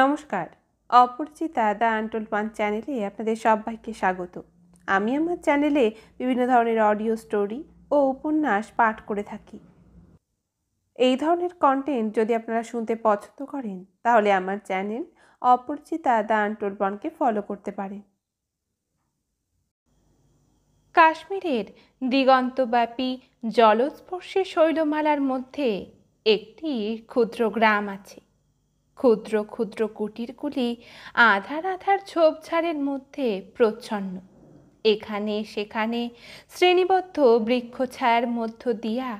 নমস্কার অপরিচিতা দা আন্টোল পান চ্যানেলে আপনাদের সবাইকে স্বাগত আমি আমার চ্যানেলে বিভিন্ন ধরনের অডিও স্টোরি ও উপন্যাস পাঠ করে থাকি এই ধরনের কন্টেন্ট যদি আপনারা শুনতে পছন্দ করেন তাহলে আমার চ্যানেল অপরিচিতা দা আন্টোল পানকে ফলো করতে পারেন কাশ্মীরের দিগন্তব্যাপী জলস্পর্শী শৈলমালার মধ্যে একটি ক্ষুদ্র গ্রাম আছে ক্ষুদ্র ক্ষুদ্র কুটিরগুলি আধার আধার ঝোপঝাড়ের মধ্যে প্রচ্ছন্ন এখানে সেখানে শ্রেণীবদ্ধ বৃক্ষছায়ার মধ্য দিয়া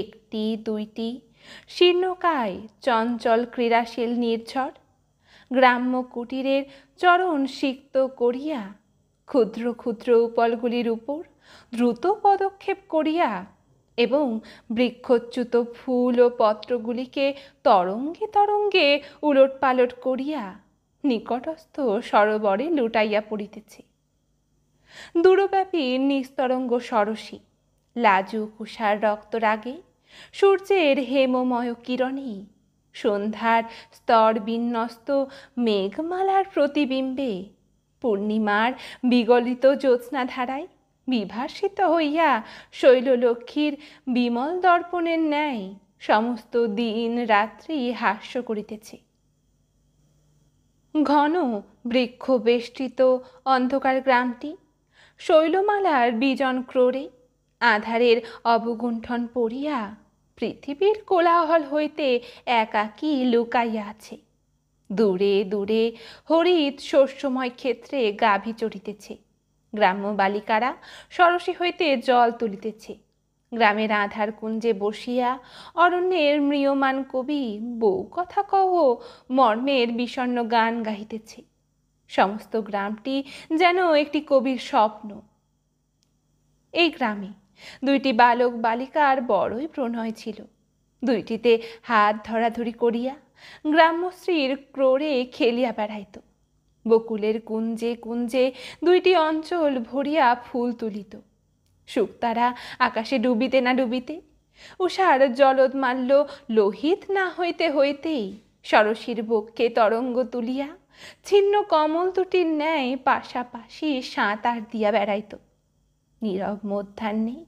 একটি দুইটি শীর্ণকায় চঞ্চল ক্রীড়াশীল নির্ঝর গ্রাম্য কুটিরের চরণ সিক্ত করিয়া ক্ষুদ্র ক্ষুদ্র উপলগুলির উপর দ্রুত পদক্ষেপ করিয়া এবং বৃক্ষচ্যুত ফুল ও পত্রগুলিকে তরঙ্গে তরঙ্গে উলট পালট করিয়া নিকটস্থ সরোবরে লুটাইয়া পড়িতেছে দূরব্যাপী নিস্তরঙ্গ সরসী লাজু কুষার রক্তরাগে সূর্যের হেমময় কিরণে সন্ধ্যার স্তর বিন্যস্ত মেঘমালার প্রতিবিম্বে পূর্ণিমার বিগলিত জ্যোৎস্না ধারায় বিভাসিত হইয়া শৈললক্ষ্মীর বিমল দর্পণের ন্যায় সমস্ত দিন রাত্রি হাস্য করিতেছে ঘন বৃক্ষ বেষ্টিত অন্ধকার গ্রামটি শৈলমালার বিজন ক্রোড়ে আধারের অবগুণ্ঠন পড়িয়া পৃথিবীর কোলাহল হইতে একাকী লুকাইয়া আছে দূরে দূরে হরিৎ শস্যময় ক্ষেত্রে গাভী চড়িতেছে গ্রাম্য বালিকারা সরসী হইতে জল তুলিতেছে গ্রামের আধার কুঞ্জে বসিয়া অরণ্যের মৃয়মান কবি বউ কথা কহ মর্মের বিষণ্ন গান গাহিতেছে সমস্ত গ্রামটি যেন একটি কবির স্বপ্ন এই গ্রামে দুইটি বালক বালিকার বড়ই প্রণয় ছিল দুইটিতে হাত ধরাধরি করিয়া গ্রাম্যশ্রীর ক্রোড়ে খেলিয়া বেড়াইত বকুলের কুঞ্জে কুঞ্জে দুইটি অঞ্চল ভরিয়া ফুল তুলিত শুক্তারা আকাশে ডুবিতে না ডুবিতে উষার জলদ মাল্য লোহিত না হইতে হইতেই সরসীর বক্ষে তরঙ্গ তুলিয়া ছিন্ন কমল দুটির ন্যায় পাশাপাশি সাঁতার দিয়া বেড়াইত নীরব মধ্যাহ্নে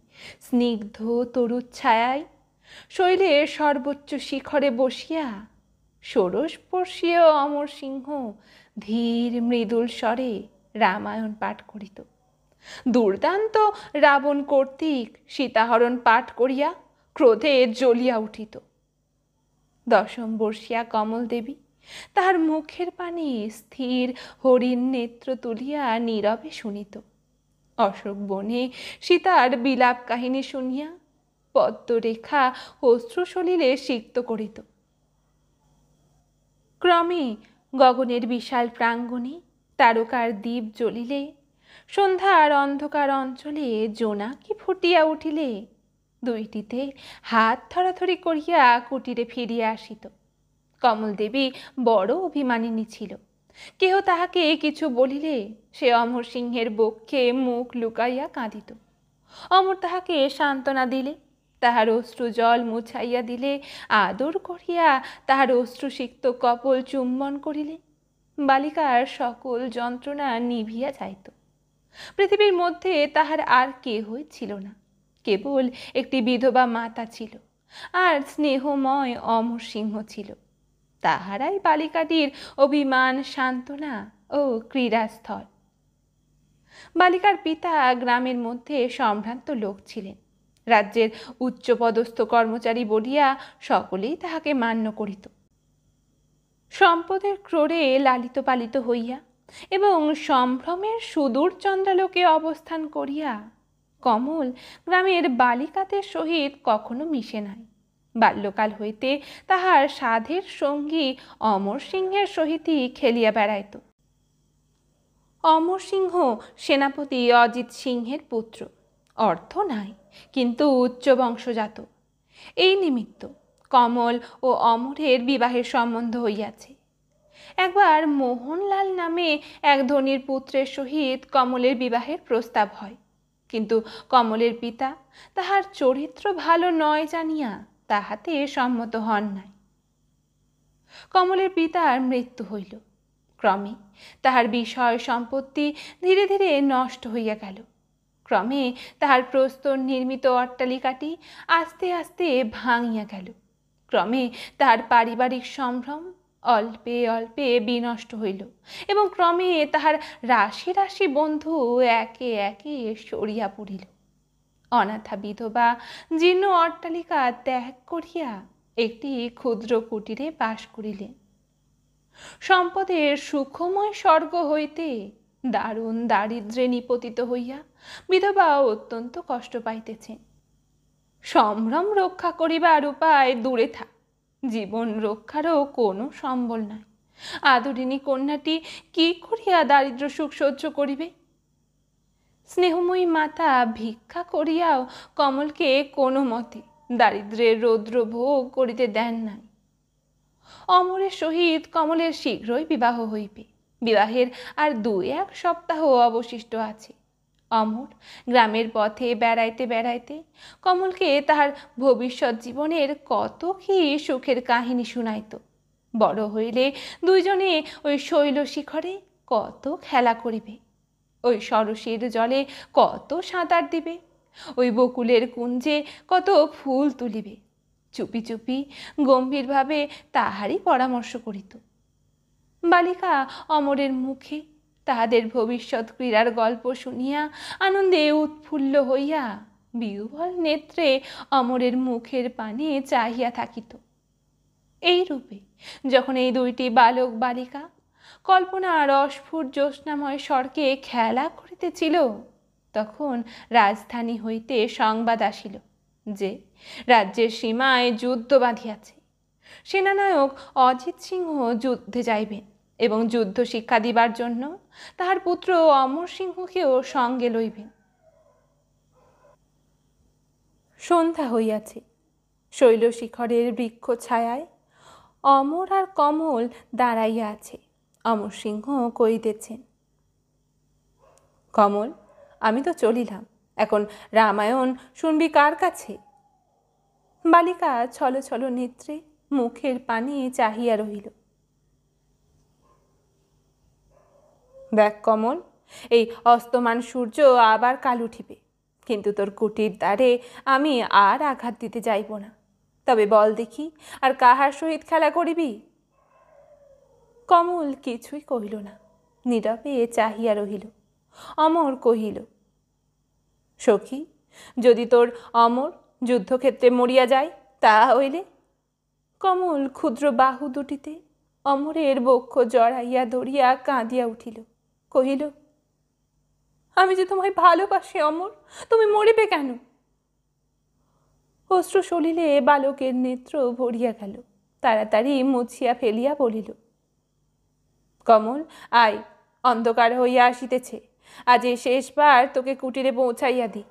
স্নিগ্ধ তরুচ্ছায়ায় শৈলের সর্বোচ্চ শিখরে বসিয়া ষোড়শপর্ষীয় অমর সিংহ ধীর মৃদুল স্বরে রামায়ণ পাঠ করিত দুর্দান্ত রাবণ কর্তৃক সীতাহরণ পাঠ করিয়া ক্রোধে জ্বলিয়া উঠিত দশম বর্ষিয়া কমল দেবী তাহার মুখের পানে স্থির হরিণ নেত্র তুলিয়া নীরবে শুনিত অশোক বনে সীতার বিলাপ কাহিনী শুনিয়া পদ্মরেখা অশ্রুসলিলে সিক্ত করিত ক্রমে গগনের বিশাল প্রাঙ্গণে তারকার দ্বীপ জ্বলিলে সন্ধ্যার অন্ধকার অঞ্চলে জোনাকি ফুটিয়া উঠিলে দুইটিতে হাত ধরাধরি করিয়া কুটিরে ফিরিয়া আসিত কমলদেবী বড় অভিমানিনী ছিল কেহ তাহাকে কিছু বলিলে সে অমর সিংহের বক্ষে মুখ লুকাইয়া কাঁদিত অমর তাহাকে সান্ত্বনা দিলে তাহার অশ্রু জল মুছাইয়া দিলে আদর করিয়া তাহার অশ্রুসিক্ত কপল চুম্বন করিলে বালিকার সকল যন্ত্রণা নিভিয়া যাইত পৃথিবীর মধ্যে তাহার আর কেহই ছিল না কেবল একটি বিধবা মাতা ছিল আর স্নেহময় অমর সিংহ ছিল তাহারাই বালিকাটির অভিমান সান্ত্বনা ও ক্রীড়াস্থল বালিকার পিতা গ্রামের মধ্যে সম্ভ্রান্ত লোক ছিলেন রাজ্যের উচ্চপদস্থ কর্মচারী বলিয়া সকলেই তাহাকে মান্য করিত সম্পদের ক্রোড়ে লালিত পালিত হইয়া এবং সম্ভ্রমের সুদূর চন্দ্রালোকে অবস্থান করিয়া কমল গ্রামের বালিকাদের সহিত কখনো মিশে নাই বাল্যকাল হইতে তাহার সাধের সঙ্গী অমর সিংহের সহিতই খেলিয়া বেড়াইত অমর সিংহ সেনাপতি অজিত সিংহের পুত্র অর্থ নাই কিন্তু উচ্চ বংশজাত এই নিমিত্ত কমল ও অমরের বিবাহের সম্বন্ধ হইয়াছে একবার মোহনলাল নামে এক ধনির পুত্রের সহিত কমলের বিবাহের প্রস্তাব হয় কিন্তু কমলের পিতা তাহার চরিত্র ভালো নয় জানিয়া তাহাতে সম্মত হন নাই কমলের পিতার মৃত্যু হইল ক্রমে তাহার বিষয় সম্পত্তি ধীরে ধীরে নষ্ট হইয়া গেল ক্রমে তাহার প্রস্তর নির্মিত অট্টালিকাটি আস্তে আস্তে ভাঙিয়া গেল ক্রমে তাহার পারিবারিক সম্ভ্রম অল্পে অল্পে বিনষ্ট হইল এবং ক্রমে তাহার রাশি রাশি বন্ধু একে একে সরিয়া পড়িল অনাথা বিধবা জীর্ণ অট্টালিকা ত্যাগ করিয়া একটি ক্ষুদ্র কুটিরে বাস করিলেন সম্পদের সুখময় স্বর্গ হইতে দারুণ দারিদ্রে নিপতিত হইয়া বিধবা অত্যন্ত কষ্ট পাইতেছেন সম্ভ্রম রক্ষা করিবার উপায় দূরে থাক জীবন রক্ষারও কোনো সম্বল নাই আদরিণী কন্যাটি কি করিয়া দারিদ্র সুখ সহ্য করিবে স্নেহময়ী মাতা ভিক্ষা করিয়াও কমলকে কোনো মতে দারিদ্রের রৌদ্র ভোগ করিতে দেন নাই অমরের সহিত কমলের শীঘ্রই বিবাহ হইবে বিবাহের আর দু এক সপ্তাহ অবশিষ্ট আছে অমর গ্রামের পথে বেড়াইতে বেড়াইতে কমলকে তাহার ভবিষ্যৎ জীবনের কত কি সুখের কাহিনী শুনাইত বড় হইলে দুইজনে ওই শৈল শিখরে কত খেলা করিবে ওই সরসের জলে কত সাঁতার দিবে ওই বকুলের কুঞ্জে কত ফুল তুলিবে চুপি চুপি গম্ভীরভাবে তাহারই পরামর্শ করিত বালিকা অমরের মুখে তাহাদের ভবিষ্যৎ ক্রীড়ার গল্প শুনিয়া আনন্দে উৎফুল্ল হইয়া বিউবল নেত্রে অমরের মুখের পানে চাহিয়া থাকিত এই রূপে যখন এই দুইটি বালক বালিকা কল্পনার অস্ফুট জ্যোৎস্নাময় স্বর্গে খেলা করিতেছিল তখন রাজধানী হইতে সংবাদ আসিল যে রাজ্যের সীমায় যুদ্ধ বাঁধিয়াছে সেনানায়ক অজিত সিংহ যুদ্ধে যাইবেন এবং যুদ্ধ শিক্ষা দিবার জন্য তাহার পুত্র অমর সিংহকেও সঙ্গে লইবেন সন্ধ্যা হইয়াছে শৈলশিখরের বৃক্ষ ছায়ায় অমর আর কমল দাঁড়াইয়া আছে অমর সিংহ কইতেছেন কমল আমি তো চলিলাম এখন রামায়ণ শুনবি কার কাছে বালিকা ছল ছল নেত্রে মুখের পানি চাহিয়া রহিল দেখ কমল এই অস্তমান সূর্য আবার কালু উঠিবে কিন্তু তোর কুটির দ্বারে আমি আর আঘাত দিতে যাইব না তবে বল দেখি আর কাহার সহিত খেলা করিবি কমল কিছুই কহিল না নীরবে চাহিয়া রহিল অমর কহিল সখী যদি তোর অমর যুদ্ধক্ষেত্রে মরিয়া যায় তা হইলে কমল ক্ষুদ্র বাহু দুটিতে অমরের বক্ষ জড়াইয়া ধরিয়া কাঁদিয়া উঠিল কহিল আমি যে তোমায় ভালোবাসি অমর তুমি মরিবে কেন অশ্রু সলিলে বালকের নেত্র ভরিয়া গেল তাড়াতাড়ি মুছিয়া ফেলিয়া বলিল কমল আয় অন্ধকার হইয়া আসিতেছে আজ শেষবার তোকে কুটিরে পৌঁছাইয়া দি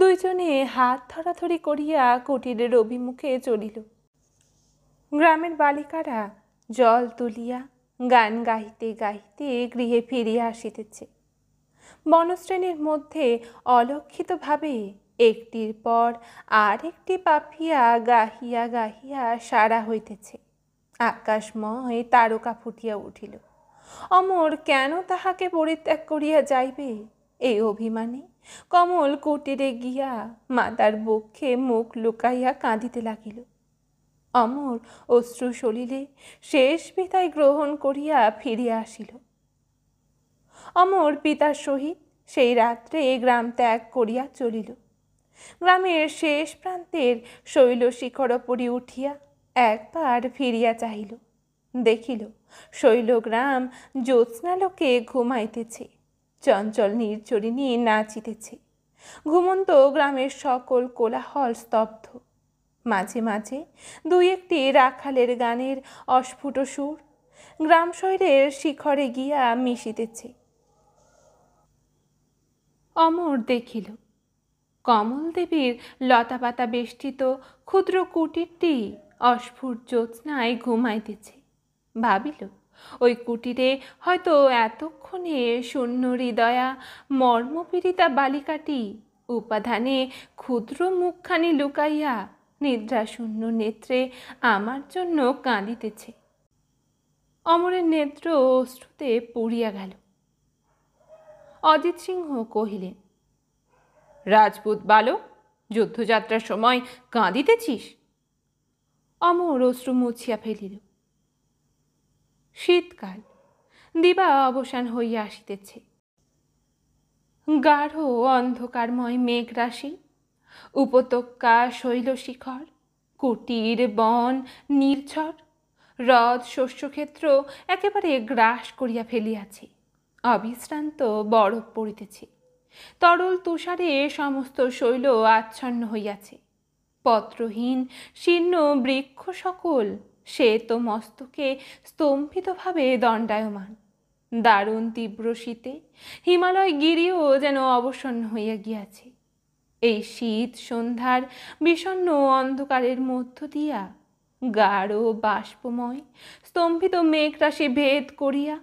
দুইজনে হাত ধরাধরি করিয়া কুটিরের অভিমুখে চলিল গ্রামের বালিকারা জল তুলিয়া গান গাহিতে গাহিতে গৃহে ফিরিয়া আসিতেছে বনশ্রেণীর মধ্যে অলক্ষিতভাবে একটির পর আর একটি পাফিয়া গাহিয়া গাহিয়া সারা হইতেছে আকাশময় তারকা ফুটিয়া উঠিল অমর কেন তাহাকে পরিত্যাগ করিয়া যাইবে এই অভিমানে কমল কুটিরে গিয়া মাতার বক্ষে মুখ লুকাইয়া কাঁদিতে লাগিল অমর অশ্রু সলিলে শেষ পিতায় গ্রহণ করিয়া ফিরিয়া আসিল অমর পিতার সহিত সেই রাত্রে গ্রাম ত্যাগ করিয়া চলিল গ্রামের শেষ প্রান্তের শৈল শিখরপরি উঠিয়া একবার ফিরিয়া চাহিল দেখিল শৈলগ্রাম জ্যোৎস্নালোকে ঘুমাইতেছে চঞ্চল নির্চরিণী নাচিতেছে ঘুমন্ত গ্রামের সকল কোলাহল স্তব্ধ মাঝে মাঝে দুই একটি রাখালের গানের অস্ফুট সুর গ্রাম শহরের শিখরে গিয়া মিশিতেছে অমর দেখিল কমল দেবীর লতাপাতা বেষ্টিত ক্ষুদ্র কুটিরটি অস্ফুট জ্যোৎস্নায় ঘুমাইতেছে ভাবিল ওই কুটিরে হয়তো এতক্ষণে শূন্য হৃদয়া মর্মপীড়িতা বালিকাটি উপাধানে ক্ষুদ্র মুখখানি লুকাইয়া নিদ্রাশূন্য নেত্রে আমার জন্য কাঁদিতেছে অমরের নেত্র অশ্রুতে পড়িয়া গেল অজিত সিংহ কহিলেন রাজপুত বালক যুদ্ধযাত্রার সময় কাঁদিতেছিস অমর অশ্রু মুছিয়া ফেলিল শীতকাল দিবা অবসান হইয়া আসিতেছে গাঢ় অন্ধকারময় মেঘ রাশি উপত্যকা শৈলশিখর কুটির বন নির্ঝর হ্রদ শস্যক্ষেত্র একেবারে গ্রাস করিয়া ফেলিয়াছি অবিশ্রান্ত বরফ পড়িতেছি তরল তুষারে সমস্ত শৈল আচ্ছন্ন হইয়াছে পত্রহীন শীর্ণ বৃক্ষ সকল সে তো মস্তকে স্তম্ভিতভাবে দণ্ডায়মান দারুণ তীব্র শীতে হিমালয় গিরিও যেন অবসন্ন হইয়া গিয়াছে এই শীত সন্ধ্যার বিষণ্ন অন্ধকারের মধ্য দিয়া গাঢ় বাষ্পময় স্তম্ভিত মেঘরাশি ভেদ করিয়া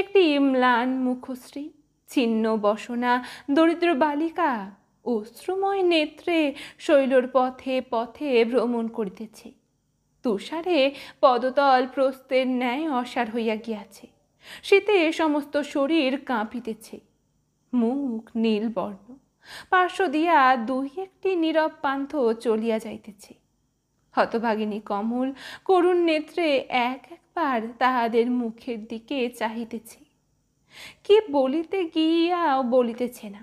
একটি ইমলান মুখশ্রী ছিন্ন বসনা দরিদ্র বালিকা অশ্রুময় নেত্রে শৈলর পথে পথে ভ্রমণ করিতেছে তুষারে পদতল প্রস্তের ন্যায় অসার হইয়া গিয়াছে শীতে সমস্ত শরীর কাঁপিতেছে মুখ নীলবর্ণ পার্শ্ব দিয়া দুই একটি নীরব পান্থ চলিয়া যাইতেছে হতভাগিনী কমল করুণ নেত্রে এক একবার তাহাদের মুখের দিকে চাহিতেছে কি বলিতে গিয়াও বলিতেছে না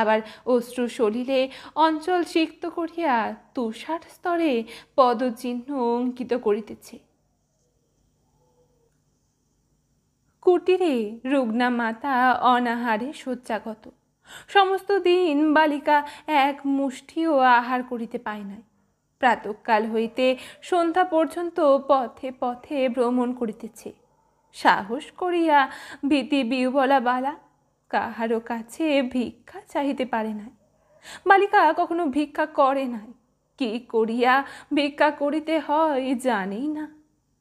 আবার অশ্রু শরীরে অঞ্চল সিক্ত করিয়া তুষার স্তরে পদচিহ্ন অঙ্কিত করিতেছে কুটিরে রুগ্না মাতা অনাহারে শয্যাগত সমস্ত দিন বালিকা এক মুষ্টিও আহার করিতে পায় নাই প্রাতকাল হইতে সন্ধ্যা পর্যন্ত পথে পথে ভ্রমণ করিতেছে সাহস করিয়া ভীতি বিউবলা বালা কাহারও কাছে ভিক্ষা চাহিতে পারে নাই বালিকা কখনো ভিক্ষা করে নাই কি করিয়া ভিক্ষা করিতে হয় জানেই না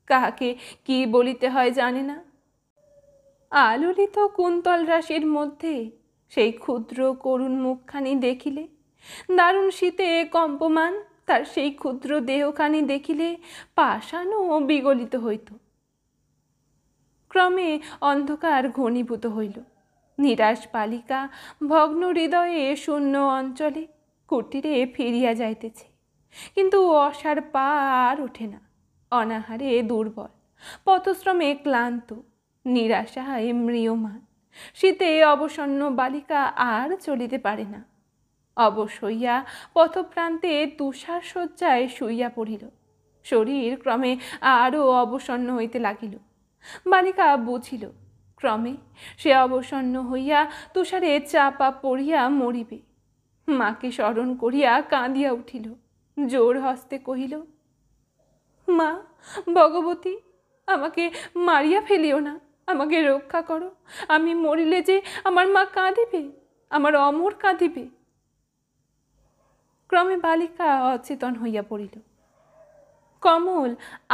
কাহাকে কি বলিতে হয় জানে না আলোলিত কুন্তল রাশির মধ্যে সেই ক্ষুদ্র করুণ মুখখানি দেখিলে দারুণ শীতে কম্পমান তার সেই ক্ষুদ্র দেহখানি দেখিলে পাষাণও বিগলিত হইত ক্রমে অন্ধকার ঘনীভূত হইল নিরাশ বালিকা ভগ্ন হৃদয়ে শূন্য অঞ্চলে কুটিরে ফিরিয়া যাইতেছে কিন্তু অসার পা আর ওঠে না অনাহারে দুর্বল পথশ্রমে ক্লান্ত নিরাশায় ম্রিয়মান শীতে অবসন্ন বালিকা আর চলিতে পারে না অবশ হইয়া পথপ্রান্তে তুষার শয্যায় শুইয়া পড়িল শরীর ক্রমে আরও অবসন্ন হইতে লাগিল বালিকা বুঝিল ক্রমে সে অবসন্ন হইয়া তুষারে চাপা পড়িয়া মরিবে মাকে স্মরণ করিয়া কাঁদিয়া উঠিল জোর হস্তে কহিল মা ভগবতী আমাকে মারিয়া ফেলিও না আমাকে রক্ষা করো আমি মরিলে যে আমার মা কাঁদিবে আমার অমর কাঁদিবে ক্রমে বালিকা অচেতন হইয়া পড়িল কমল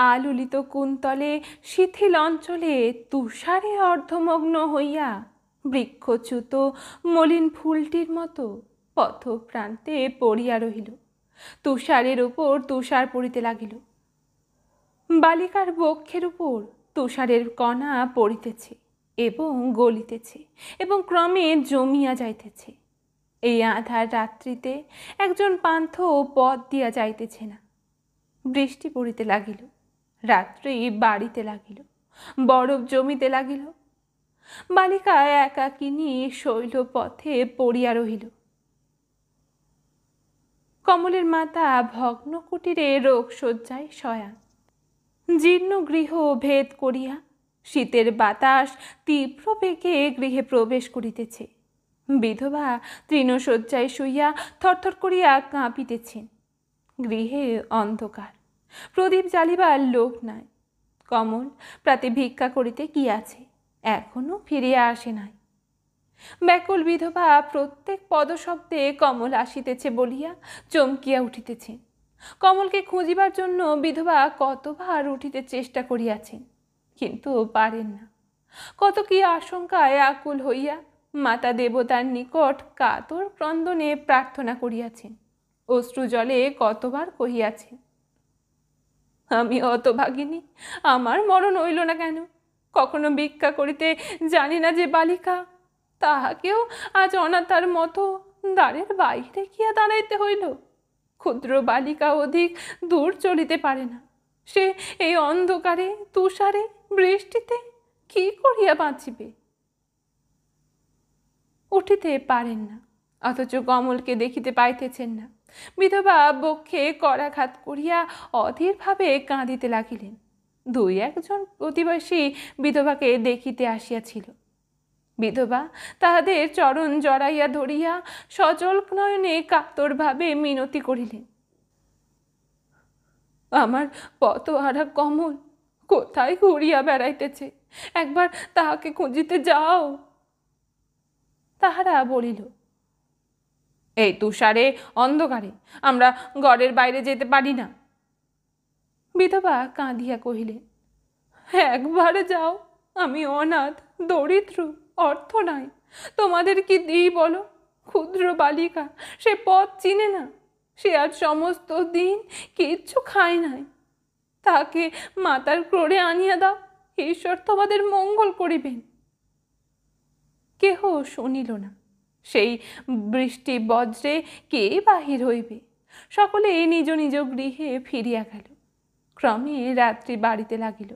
আলুলিত কুন্তলে শিথিল অঞ্চলে তুষারে অর্ধমগ্ন হইয়া বৃক্ষচ্যুত মলিন ফুলটির মতো পথ প্রান্তে পড়িয়া রহিল তুষারের উপর তুষার পড়িতে লাগিল বালিকার বক্ষের উপর তুষারের কণা পড়িতেছে এবং গলিতেছে এবং ক্রমে জমিয়া যাইতেছে এই আধার রাত্রিতে একজন পান্থ পথ দিয়া যাইতেছে না বৃষ্টি পড়িতে লাগিল রাত্রি বাড়িতে লাগিল বরফ জমিতে লাগিল বালিকা একাকিনী শৈল পথে পড়িয়া রহিল কমলের মাতা ভগ্ন কুটিরে রোগ শয্যায় শয়া জীর্ণ গৃহ ভেদ করিয়া শীতের বাতাস তীব্র বেগে গৃহে প্রবেশ করিতেছে বিধবা তৃণশয্যায় শুইয়া থরথর করিয়া কাঁপিতেছেন গৃহে অন্ধকার প্রদীপ জ্বালিবার লোক নাই কমল প্রাতে ভিক্ষা করিতে গিয়াছে এখনো ফিরিয়া আসে নাই ব্যাকুল বিধবা প্রত্যেক পদশব্দে কমল আসিতেছে বলিয়া চমকিয়া উঠিতেছেন কমলকে খুঁজিবার জন্য বিধবা কতবার উঠিতে চেষ্টা করিয়াছেন কিন্তু পারেন না কত কি আশঙ্কায় আকুল হইয়া মাতা দেবতার নিকট কাতর ক্রন্দনে প্রার্থনা করিয়াছেন অশ্রু জলে কতবার কহিয়াছেন আমি অতভাগিনী আমার মরণ হইল না কেন কখনো ভিক্ষা করিতে জানি না যে বালিকা তাহাকেও আজ অনাথার মতো দ্বারের বাইরে গিয়া দাঁড়াইতে হইল ক্ষুদ্র বালিকা অধিক দূর চলিতে পারে না সে এই অন্ধকারে তুষারে বৃষ্টিতে কি করিয়া বাঁচিবে উঠিতে পারেন না অথচ কমলকে দেখিতে পাইতেছেন না বিধবা বক্ষে করাঘাত করিয়া অধীরভাবে কাঁদিতে লাগিলেন দুই একজন প্রতিবেশী বিধবাকে দেখিতে আসিয়াছিল বিধবা তাহাদের চরণ জড়াইয়া ধরিয়া সজল নয়নে কাতরভাবে মিনতি করিলেন আমার আরা কমল কোথায় ঘুরিয়া বেড়াইতেছে একবার তাহাকে খুঁজিতে যাও তাহারা বলিল এই তুষারে অন্ধকারে আমরা গড়ের বাইরে যেতে পারি না বিধবা কাঁদিয়া কহিলেন একবার যাও আমি অনাথ দরিদ্র অর্থ নাই তোমাদের কি দিই বলো ক্ষুদ্র বালিকা সে পথ চিনে না সে আর সমস্ত দিন কিচ্ছু খায় নাই তাকে মাতার ক্রোড়ে আনিয়া দাও ঈশ্বর তোমাদের মঙ্গল করিবেন কেহ শুনিল না সেই বৃষ্টি বজ্রে কে বাহির হইবে সকলে নিজ নিজ গৃহে ফিরিয়া গেল ক্রমে রাত্রি বাড়িতে লাগিল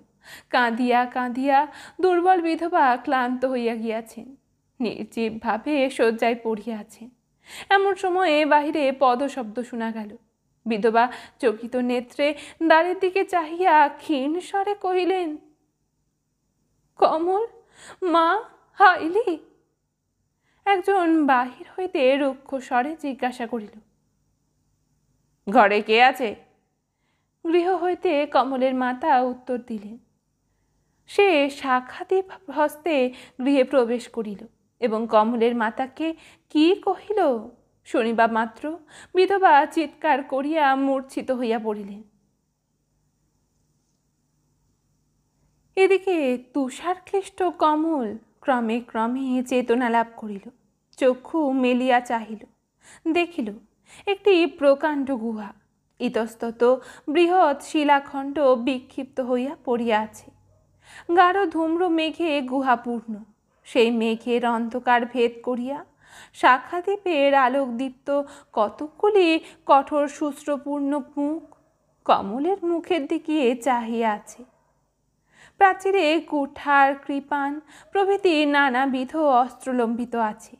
কাঁদিয়া কাঁদিয়া দুর্বল বিধবা ক্লান্ত হইয়া গিয়াছেন নির্জীবভাবে শয্যায় পড়িয়াছেন এমন সময়ে বাহিরে পদশব্দ শোনা গেল বিধবা চকিত নেত্রে দ্বারের দিকে চাহিয়া ক্ষীণ স্বরে কহিলেন কমল মা হাইলি একজন বাহির হইতে রুক্ষ স্বরে জিজ্ঞাসা করিল ঘরে কে আছে গৃহ হইতে কমলের মাতা উত্তর দিলেন সে শাখাতি হস্তে গৃহে প্রবেশ করিল এবং কমলের মাতাকে কি কহিল শনিবা মাত্র বিধবা চিৎকার করিয়া মূর্ছিত হইয়া পড়িলেন এদিকে তুষারক্লিষ্ট কমল ক্রমে ক্রমে চেতনা লাভ করিল চক্ষু মেলিয়া চাহিল দেখিল একটি প্রকাণ্ড গুহা ইতস্তত বৃহৎ শিলাখণ্ড বিক্ষিপ্ত হইয়া পড়িয়া আছে গাঢ় ধূম্র মেঘে গুহাপূর্ণ সেই মেঘের অন্ধকার ভেদ করিয়া সাক্ষাদ্বীপের আলোকদীপ্ত কতকগুলি কঠোর সূত্রপূর্ণ মুখ কমলের মুখের দিকে চাহিয়া আছে প্রাচীরে কুঠার কৃপান প্রভৃতি নানাবিধ অস্ত্রলম্বিত আছে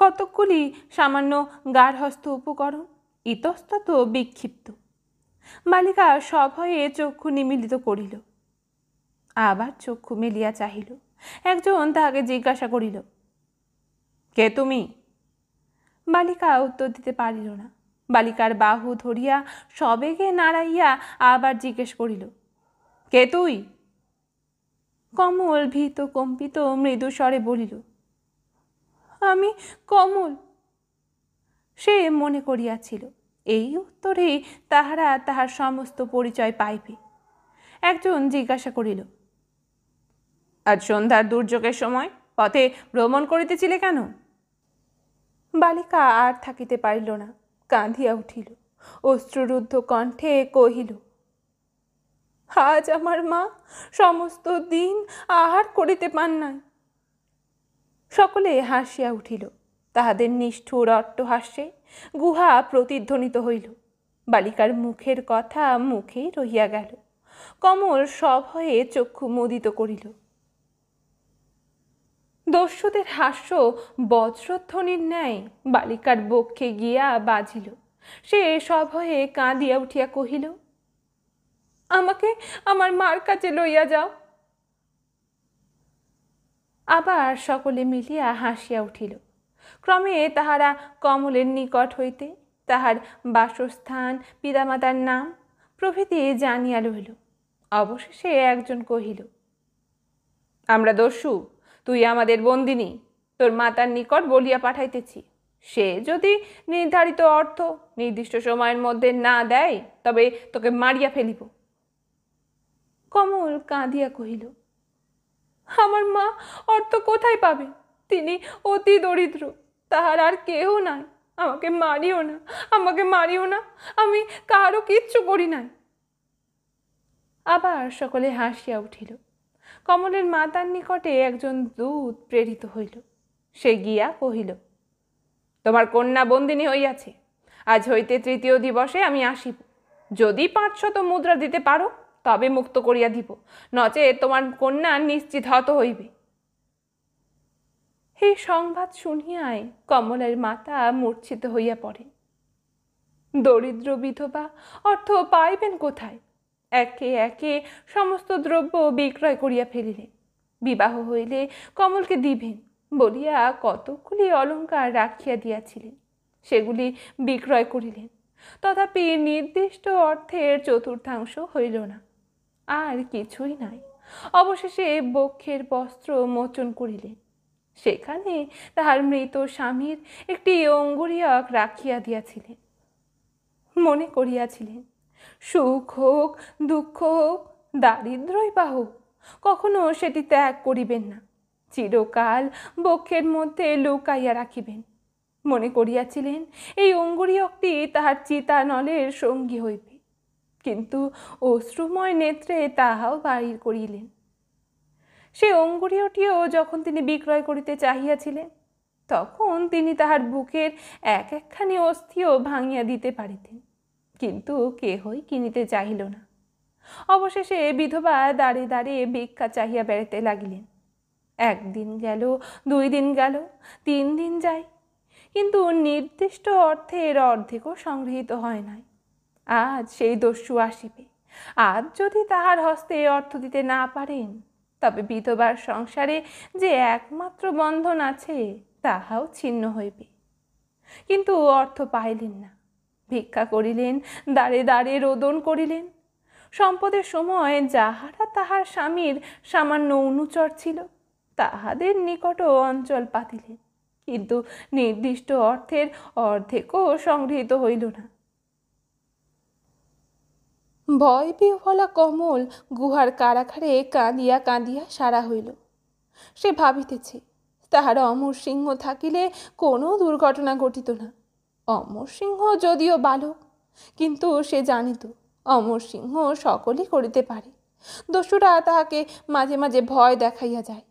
কতকগুলি সামান্য গার্হস্থ উপকরণ ইতস্তত বিক্ষিপ্ত বালিকা সভয়ে চক্ষু নিমিলিত করিল আবার চক্ষু মেলিয়া চাহিল একজন তাহাকে জিজ্ঞাসা করিল কে তুমি বালিকা উত্তর দিতে পারিল না বালিকার বাহু ধরিয়া সবেগে নাড়াইয়া আবার জিজ্ঞেস করিল কে তুই কমল ভীত কম্পিত মৃদু স্বরে বলিল আমি কমল সে মনে করিয়াছিল এই উত্তরেই তাহারা তাহার সমস্ত পরিচয় পাইবে একজন জিজ্ঞাসা করিল আজ সন্ধ্যার দুর্যোগের সময় পথে ভ্রমণ করিতেছিলে কেন বালিকা আর থাকিতে পারিল না কাঁধিয়া উঠিল অশ্রুরুদ্ধ কণ্ঠে কহিল আজ আমার মা সমস্ত দিন আহার করিতে পান নাই সকলে হাসিয়া উঠিল তাহাদের নিষ্ঠুর অট্টহাস্যে গুহা প্রতিধ্বনিত হইল বালিকার মুখের কথা মুখেই রহিয়া গেল কমল সভয়ে চক্ষু মুদিত করিল দস্যুদের হাস্য বজ্রধ্বনির ন্যায় বালিকার বক্ষে গিয়া বাজিল সে সভয়ে কাঁদিয়া উঠিয়া কহিল আমাকে আমার মার কাছে লইয়া যাও আবার সকলে মিলিয়া হাসিয়া উঠিল ক্রমে তাহারা কমলের নিকট হইতে তাহার বাসস্থান পিতামাতার নাম প্রভৃতি জানিয়া লইল অবশেষে একজন কহিল আমরা দস্যু তুই আমাদের বন্দিনী তোর মাতার নিকট বলিয়া পাঠাইতেছি সে যদি নির্ধারিত অর্থ নির্দিষ্ট সময়ের মধ্যে না দেয় তবে তোকে মারিয়া ফেলিব কমল কাঁদিয়া কহিল আমার মা অর্থ কোথায় পাবে তিনি অতি দরিদ্র তাহার আর কেহ নাই আমাকে মারিও না আমাকে মারিও না আমি কারো কিচ্ছু করি নাই আবার সকলে হাসিয়া উঠিল কমলের মাতার নিকটে একজন দূত প্রেরিত হইল সে গিয়া কহিল তোমার কন্যা বন্দিনী হইয়াছে আজ হইতে তৃতীয় দিবসে আমি আসিব যদি পাঁচশত মুদ্রা দিতে পারো তবে মুক্ত করিয়া দিব নচে তোমার কন্যা নিশ্চিত হত হইবে এই সংবাদ শুনিয়ায় কমলের মাতা মূর্ছিত হইয়া পড়ে দরিদ্র বিধবা অর্থ পাইবেন কোথায় একে একে সমস্ত দ্রব্য বিক্রয় করিয়া ফেলিলেন বিবাহ হইলে কমলকে দিবেন বলিয়া কতকগুলি অলঙ্কার রাখিয়া দিয়াছিলেন সেগুলি বিক্রয় করিলেন তথাপি নির্দিষ্ট অর্থের চতুর্থাংশ হইল না আর কিছুই নাই অবশেষে বক্ষের বস্ত্র মোচন করিলেন সেখানে তাহার মৃত স্বামীর একটি অঙ্গুরিয়ক রাখিয়া দিয়াছিলেন মনে করিয়াছিলেন সুখ হোক দুঃখ হোক দারিদ্রই বা হোক কখনো সেটি ত্যাগ করিবেন না চিরকাল বক্ষের মধ্যে লুকাইয়া রাখিবেন মনে করিয়াছিলেন এই অঙ্গুরিয়কটি তাহার চিতানলের সঙ্গী হইবে কিন্তু অশ্রুময় নেত্রে তাহাও বাহির করিলেন সে অঙ্গুরীয়টিও যখন তিনি বিক্রয় করিতে চাহিয়াছিলেন তখন তিনি তাহার বুকের এক একখানি অস্থিও ভাঙিয়া দিতে পারিতেন কিন্তু কেহই কিনিতে চাহিল না অবশেষে বিধবা দাঁড়ে দাঁড়িয়ে ভিক্ষা চাহিয়া বেড়াতে লাগিলেন একদিন গেল দুই দিন গেল তিন দিন যায় কিন্তু নির্দিষ্ট অর্থের অর্ধেকও সংগৃহীত হয় নাই আজ সেই দস্যু আসিবে আজ যদি তাহার হস্তে অর্থ দিতে না পারেন তবে বিধবার সংসারে যে একমাত্র বন্ধন আছে তাহাও ছিন্ন হইবে কিন্তু অর্থ পাইলেন না ভিক্ষা করিলেন দ্বারে দ্বারে রোদন করিলেন সম্পদের সময় যাহারা তাহার স্বামীর সামান্য অনুচর ছিল তাহাদের নিকটও অঞ্চল পাতিলেন কিন্তু নির্দিষ্ট অর্থের অর্ধেকও সংগৃহীত হইল না ভয় বিহলা কমল গুহার কারাখারে কাঁদিয়া কাঁদিয়া সারা হইল সে ভাবিতেছে তাহার অমর সিংহ থাকিলে কোনো দুর্ঘটনা ঘটিত না অমর সিংহ যদিও বালক কিন্তু সে জানিত অমর সিংহ সকলই করিতে পারে দস্যুরা তাহাকে মাঝে মাঝে ভয় দেখাইয়া যায়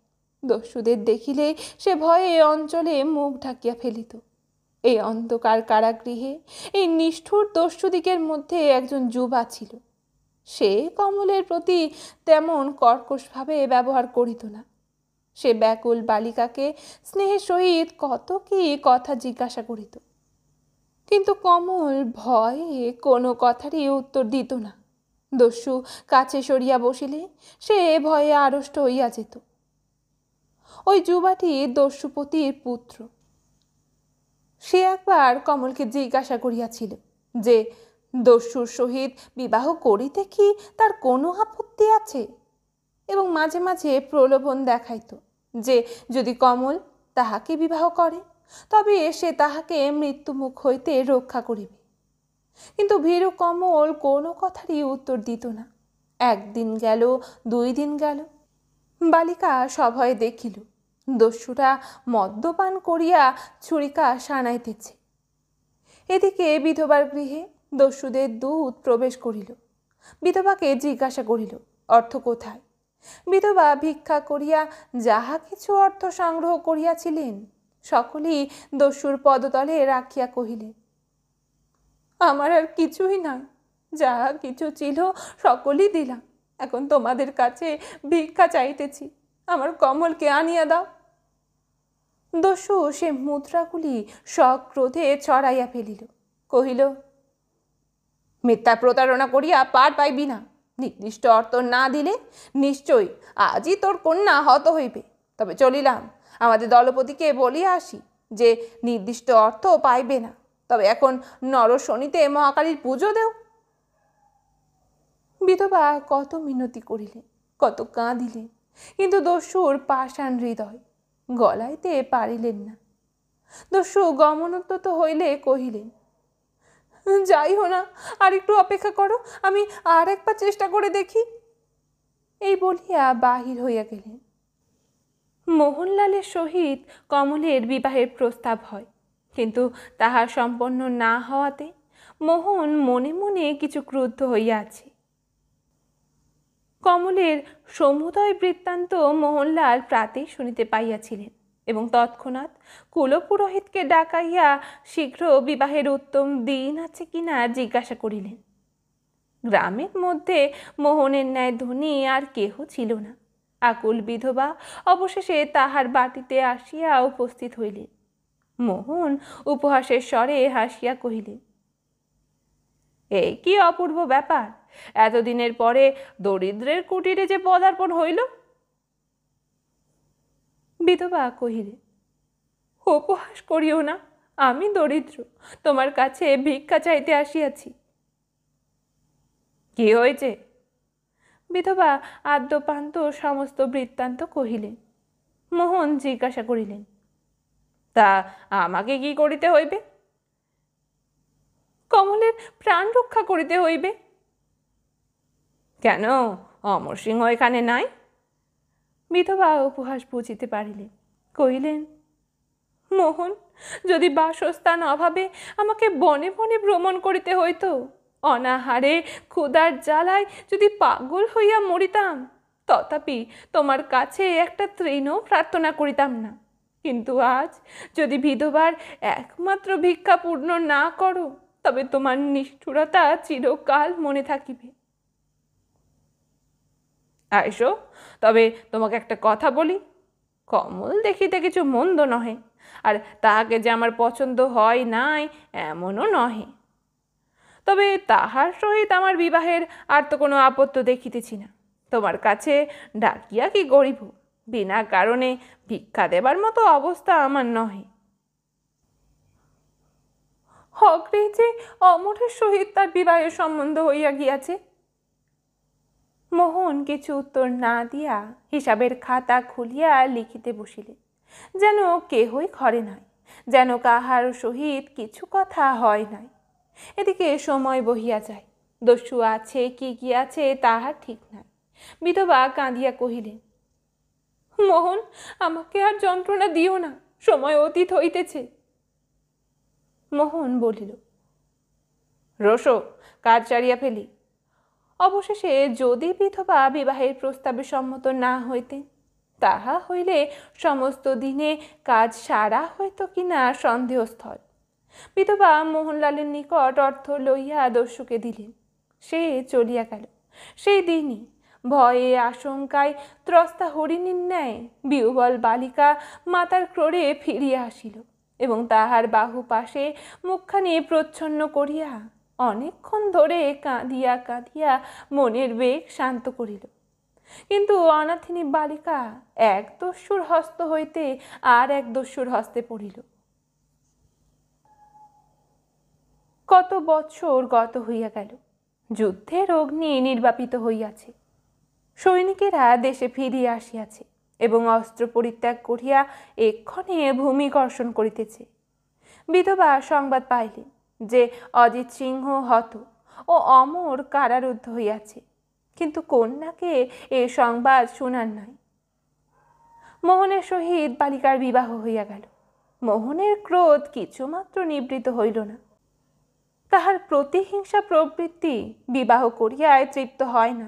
দস্যুদের দেখিলে সে ভয়ে এ অঞ্চলে মুখ ঢাকিয়া ফেলিত এই অন্ধকার কারাগৃহে এই নিষ্ঠুর দস্যুদিকের মধ্যে একজন যুবা ছিল সে কমলের প্রতি তেমন কর্কশভাবে ব্যবহার করিত না সে ব্যাকুল বালিকাকে স্নেহের সহিত কত কি কথা জিজ্ঞাসা করিত কিন্তু কমল ভয়ে কোনো কথারই উত্তর দিত না দস্যু কাছে সরিয়া বসিলে সে ভয়ে আড়ষ্ট হইয়া যেত ওই যুবাটি দস্যুপতির পুত্র সে একবার কমলকে জিজ্ঞাসা করিয়াছিল যে দস্যুর সহিত বিবাহ করিতে কি তার কোনো আপত্তি আছে এবং মাঝে মাঝে প্রলোভন দেখাইত যে যদি কমল তাহাকে বিবাহ করে তবে সে তাহাকে মৃত্যুমুখ হইতে রক্ষা করিবে কিন্তু ভীরু কমল কোনো কথারই উত্তর দিত না একদিন গেল দুই দিন গেল বালিকা সভয়ে দেখিল দস্যুরা মদ্যপান করিয়া ছুরিকা সানাইতেছে এদিকে বিধবার গৃহে দস্যুদের দূত প্রবেশ করিল বিধবাকে জিজ্ঞাসা করিল অর্থ কোথায় বিধবা ভিক্ষা করিয়া যাহা কিছু অর্থ সংগ্রহ করিয়াছিলেন সকলেই দস্যুর পদতলে রাখিয়া কহিলে আমার আর কিছুই নয় যা কিছু ছিল সকলই দিলাম এখন তোমাদের কাছে ভিক্ষা চাইতেছি আমার কমলকে আনিয়া দাও দস্যু সে মুদ্রাগুলি সক্রোধে ছড়াইয়া ফেলিল কহিল মিথ্যা প্রতারণা করিয়া পার পাইবি না নির্দিষ্ট অর্থ না দিলে নিশ্চয়ই আজই তোর কন্যা হত হইবে তবে চলিলাম আমাদের দলপতিকে বলিয়া আসি যে নির্দিষ্ট অর্থ পাইবে না তবে এখন নরশনিতে মহাকালীর পুজো দেও বিধবা কত মিনতি করিলেন কত কাঁদিলেন কিন্তু দস্যুর পাষাণ হৃদয় গলাইতে পারিলেন না দস্যু গমনোদ্যত হইলে কহিলেন যাই হো না আর একটু অপেক্ষা করো আমি আর একবার চেষ্টা করে দেখি এই বলিয়া বাহির হইয়া গেলেন মোহনলালের সহিত কমলের বিবাহের প্রস্তাব হয় কিন্তু তাহা সম্পন্ন না হওয়াতে মোহন মনে মনে কিছু ক্রুদ্ধ হইয়াছে কমলের সমুদয় বৃত্তান্ত মোহনলাল প্রাতে শুনিতে পাইয়াছিলেন এবং তৎক্ষণাৎ কুলপুরোহিতকে ডাকাইয়া শীঘ্র বিবাহের উত্তম দিন আছে কিনা জিজ্ঞাসা করিলেন গ্রামের মধ্যে মোহনের ন্যায় ধনী আর কেহ ছিল না আকুল বিধবা অবশেষে তাহার বাটিতে আসিয়া উপস্থিত হইলেন মোহন উপহাসের স্বরে হাসিয়া কহিলেন এই কি অপূর্ব ব্যাপার এতদিনের পরে দরিদ্রের কুটিরে যে পদার্পণ হইল বিধবা কহিলে উপহাস করিও না আমি দরিদ্র তোমার কাছে ভিক্ষা চাইতে আসিয়াছি কি হয়েছে বিধবা আদ্যপান্ত সমস্ত বৃত্তান্ত কহিলেন মোহন জিজ্ঞাসা করিলেন তা আমাকে কি করিতে হইবে কমলের প্রাণ রক্ষা করিতে হইবে কেন অমর সিংহ এখানে নাই বিধবা উপহাস বুঝিতে পারিলেন কহিলেন মোহন যদি বাসস্থান অভাবে আমাকে বনে বনে ভ্রমণ করিতে হইতো অনাহারে ক্ষুদার জ্বালায় যদি পাগল হইয়া মরিতাম তথাপি তোমার কাছে একটা তৃণও প্রার্থনা করিতাম না কিন্তু আজ যদি বিধবার একমাত্র ভিক্ষা পূর্ণ না করো তবে তোমার নিষ্ঠুরতা চিরকাল মনে থাকিবে আইসো তবে তোমাকে একটা কথা বলি কমল দেখিতে কিছু মন্দ নহে আর তাহাকে যে আমার পছন্দ হয় নাই এমনও নহে তবে তাহার সহিত আমার বিবাহের আর তো কোনো আপত্ত দেখিতেছি না তোমার কাছে ডাকিয়া কি গরিব বিনা কারণে ভিক্ষা দেবার মতো অবস্থা আমার নহে হকরে যে অমরের সহিত তার বিবাহের সম্বন্ধ হইয়া গিয়াছে মোহন কিছু উত্তর না দিয়া হিসাবের খাতা খুলিয়া লিখিতে বসিলে যেন কেহই ঘরে নাই যেন কাহার সহিত কিছু কথা হয় নাই এদিকে সময় বহিয়া যায় দস্যু আছে কি কি আছে তাহার ঠিক নাই বিধবা কাঁদিয়া কহিলেন মোহন আমাকে আর যন্ত্রণা দিও না সময় অতীত হইতেছে মোহন বলিল রসো কাজ চারিয়া ফেলি অবশেষে যদি বিধবা বিবাহের প্রস্তাবে সম্মত না হইতেন তাহা হইলে সমস্ত দিনে কাজ সারা হইত কিনা সন্দেহস্থল বিধবা মোহনলালের নিকট অর্থ লইয়া দস্যুকে দিলেন সে চলিয়া গেল সেই দিনই ভয়ে আশঙ্কায় ত্রস্তা হরিণীর ন্যায় বিউবল বালিকা মাতার ক্রোড়ে ফিরিয়া আসিল এবং তাহার বাহু পাশে মুখখানি প্রচ্ছন্ন করিয়া অনেকক্ষণ ধরে কাঁদিয়া কাঁদিয়া মনের বেগ শান্ত করিল কিন্তু অনাথিনী বালিকা এক দস্যুর হস্ত হইতে আর এক দস্যুর হস্তে পড়িল কত বছর গত হইয়া গেল যুদ্ধের অগ্নি নির্বাপিত হইয়াছে সৈনিকেরা দেশে ফিরিয়া আসিয়াছে এবং অস্ত্র পরিত্যাগ করিয়া এক্ষণে ভূমি কর্ষণ করিতেছে বিধবা সংবাদ পাইলেন যে অজিত সিংহ হত ও অমর কারারুদ্ধ হইয়াছে কিন্তু কন্যাকে এ সংবাদ শোনার নয় মোহনের সহিত বালিকার বিবাহ হইয়া গেল মোহনের ক্রোধ কিছুমাত্র নিবৃত হইল না তাহার প্রতিহিংসা প্রবৃত্তি বিবাহ করিয়ায় তৃপ্ত হয় না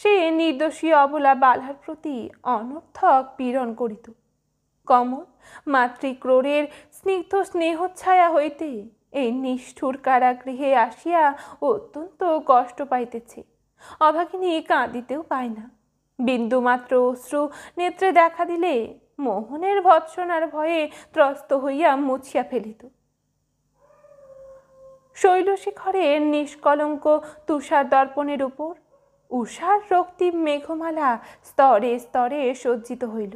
সে নির্দোষী অবলা বালার প্রতি অনর্থক পীড়ন করিত কমল ক্রোড়ের স্নিগ্ধ স্নেহচ্ছায়া হইতে এই নিষ্ঠুর কারাগৃহে আসিয়া অত্যন্ত কষ্ট পাইতেছে অভাগিনী কাঁদিতেও পায় না বিন্দুমাত্র অশ্রু নেত্রে দেখা দিলে মোহনের ভৎসনার ভয়ে ত্রস্ত হইয়া মুছিয়া ফেলিত শৈলশিখরের নিষ্কলঙ্ক তুষার দর্পণের উপর উষার রক্তিম মেঘমালা স্তরে স্তরে সজ্জিত হইল